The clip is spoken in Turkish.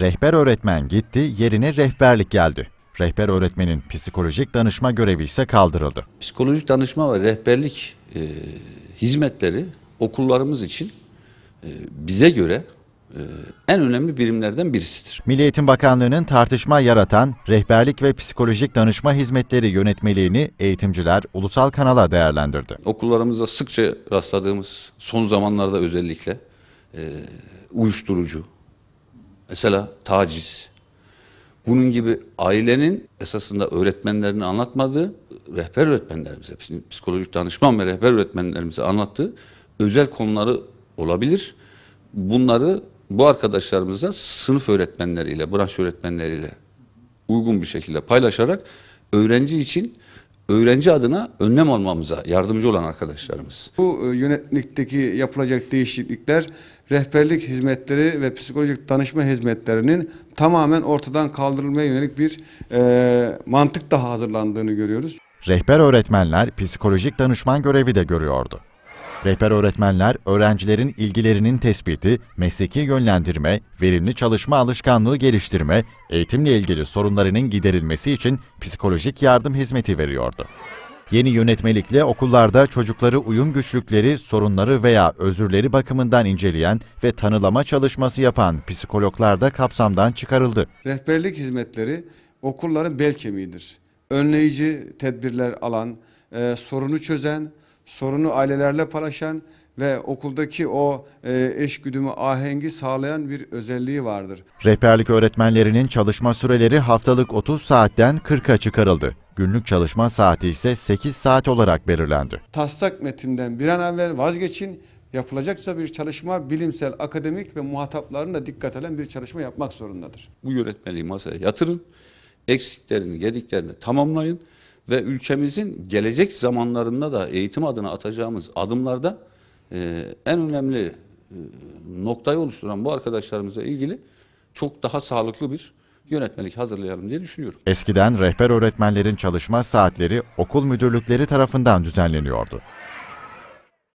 Rehber öğretmen gitti, yerine rehberlik geldi. Rehber öğretmenin psikolojik danışma görevi ise kaldırıldı. Psikolojik danışma ve rehberlik e, hizmetleri okullarımız için e, bize göre e, en önemli birimlerden birisidir. Milli Eğitim Bakanlığı'nın tartışma yaratan rehberlik ve psikolojik danışma hizmetleri yönetmeliğini eğitimciler ulusal kanala değerlendirdi. Okullarımızda sıkça rastladığımız son zamanlarda özellikle e, uyuşturucu, Mesela taciz. Bunun gibi ailenin esasında öğretmenlerini anlatmadığı, rehber öğretmenlerimize, psikolojik danışman ve rehber öğretmenlerimize anlattığı özel konuları olabilir. Bunları bu arkadaşlarımızla sınıf öğretmenleriyle, branş öğretmenleriyle uygun bir şekilde paylaşarak öğrenci için öğrenci adına önlem almamıza yardımcı olan arkadaşlarımız. Bu e, yönetlikteki yapılacak değişiklikler rehberlik hizmetleri ve psikolojik danışma hizmetlerinin tamamen ortadan kaldırılmaya yönelik bir e, mantık daha hazırlandığını görüyoruz. Rehber öğretmenler psikolojik danışman görevi de görüyordu. Rehber öğretmenler, öğrencilerin ilgilerinin tespiti, mesleki yönlendirme, verimli çalışma alışkanlığı geliştirme, eğitimle ilgili sorunlarının giderilmesi için psikolojik yardım hizmeti veriyordu. Yeni yönetmelikle okullarda çocukları uyum güçlükleri, sorunları veya özürleri bakımından inceleyen ve tanılama çalışması yapan psikologlar da kapsamdan çıkarıldı. Rehberlik hizmetleri okulların bel kemiğidir. Önleyici tedbirler alan, e, sorunu çözen, sorunu ailelerle paylaşan ve okuldaki o e, eşgüdümü ahengi sağlayan bir özelliği vardır. Rehberlik öğretmenlerinin çalışma süreleri haftalık 30 saatten 40'a çıkarıldı. Günlük çalışma saati ise 8 saat olarak belirlendi. Taslak metinden bir an evvel vazgeçin. Yapılacaksa bir çalışma bilimsel, akademik ve muhatapların da dikkat alan bir çalışma yapmak zorundadır. Bu yönetmeliği masaya yatırın, eksiklerini, yediklerini tamamlayın ve ülkemizin gelecek zamanlarında da eğitim adına atacağımız adımlarda e, en önemli e, noktayı oluşturan bu arkadaşlarımıza ilgili çok daha sağlıklı bir yönetmelik hazırlayalım diye düşünüyorum. Eskiden rehber öğretmenlerin çalışma saatleri okul müdürlükleri tarafından düzenleniyordu.